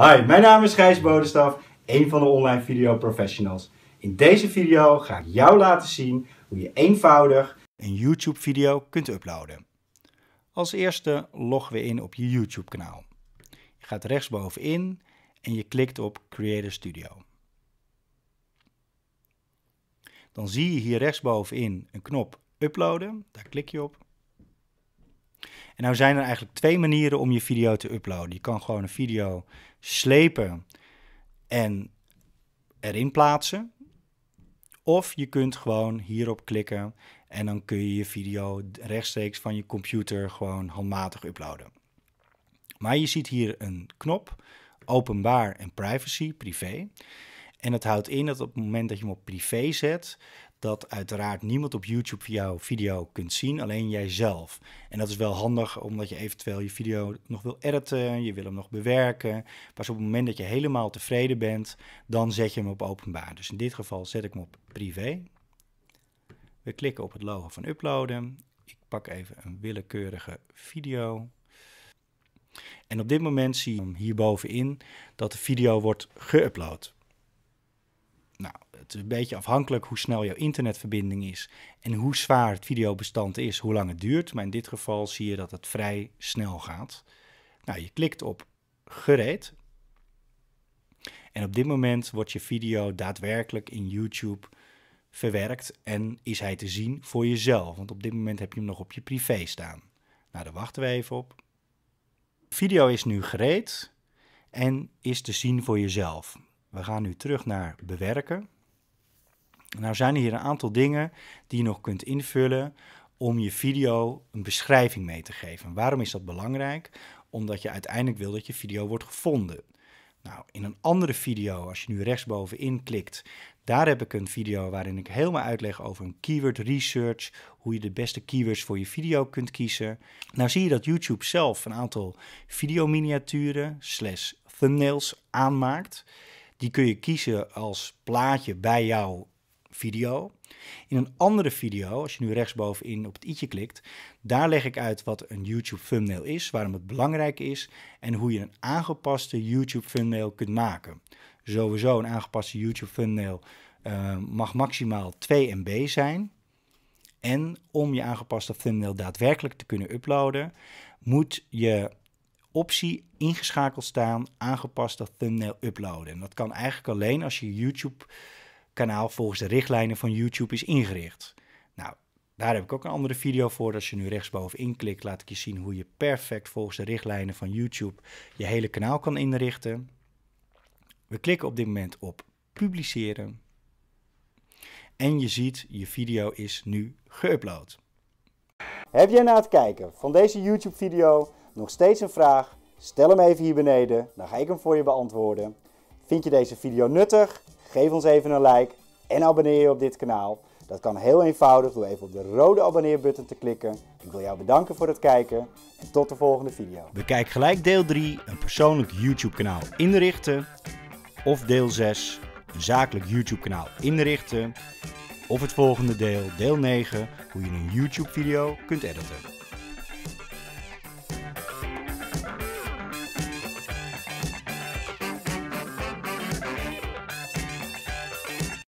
Hi, mijn naam is Gijs Bodenstaf, een van de online video professionals. In deze video ga ik jou laten zien hoe je eenvoudig een YouTube video kunt uploaden. Als eerste loggen we in op je YouTube kanaal. Je gaat rechtsbovenin en je klikt op Creator Studio. Dan zie je hier rechtsbovenin een knop uploaden, daar klik je op. En nou zijn er eigenlijk twee manieren om je video te uploaden. Je kan gewoon een video slepen en erin plaatsen. Of je kunt gewoon hierop klikken en dan kun je je video rechtstreeks van je computer gewoon handmatig uploaden. Maar je ziet hier een knop, openbaar en privacy, privé. En het houdt in dat op het moment dat je hem op privé zet, dat uiteraard niemand op YouTube jouw video kunt zien, alleen jijzelf. En dat is wel handig omdat je eventueel je video nog wil editen, je wil hem nog bewerken. Pas op het moment dat je helemaal tevreden bent, dan zet je hem op openbaar. Dus in dit geval zet ik hem op privé. We klikken op het logo van uploaden. Ik pak even een willekeurige video. En op dit moment zie je hem hierbovenin dat de video wordt geüpload. Nou, het is een beetje afhankelijk hoe snel jouw internetverbinding is en hoe zwaar het videobestand is, hoe lang het duurt. Maar in dit geval zie je dat het vrij snel gaat. Nou, je klikt op gereed. En op dit moment wordt je video daadwerkelijk in YouTube verwerkt en is hij te zien voor jezelf. Want op dit moment heb je hem nog op je privé staan. Nou, daar wachten we even op. Video is nu gereed en is te zien voor jezelf. We gaan nu terug naar bewerken. Nou zijn er hier een aantal dingen die je nog kunt invullen om je video een beschrijving mee te geven. Waarom is dat belangrijk? Omdat je uiteindelijk wil dat je video wordt gevonden. Nou, in een andere video, als je nu rechtsbovenin klikt, daar heb ik een video waarin ik helemaal uitleg over een keyword research, hoe je de beste keywords voor je video kunt kiezen. Nou zie je dat YouTube zelf een aantal videominiaturen slash thumbnails aanmaakt. Die kun je kiezen als plaatje bij jouw video. In een andere video, als je nu rechtsbovenin op het i'tje klikt, daar leg ik uit wat een YouTube thumbnail is, waarom het belangrijk is en hoe je een aangepaste YouTube thumbnail kunt maken. Sowieso een aangepaste YouTube thumbnail eh, mag maximaal 2 MB zijn. En om je aangepaste thumbnail daadwerkelijk te kunnen uploaden, moet je optie ingeschakeld staan, aangepast dat thumbnail uploaden. En dat kan eigenlijk alleen als je YouTube-kanaal volgens de richtlijnen van YouTube is ingericht. Nou, daar heb ik ook een andere video voor. Als je nu rechtsbovenin klikt, laat ik je zien hoe je perfect volgens de richtlijnen van YouTube je hele kanaal kan inrichten. We klikken op dit moment op publiceren. En je ziet, je video is nu geüpload. Heb jij na het kijken van deze YouTube-video nog steeds een vraag? Stel hem even hier beneden, dan ga ik hem voor je beantwoorden. Vind je deze video nuttig? Geef ons even een like en abonneer je op dit kanaal. Dat kan heel eenvoudig door even op de rode abonneerbutton te klikken. Ik wil jou bedanken voor het kijken en tot de volgende video. Bekijk gelijk deel 3, een persoonlijk YouTube kanaal inrichten. Of deel 6, een zakelijk YouTube kanaal inrichten. Of het volgende deel, deel 9, hoe je een YouTube video kunt editen.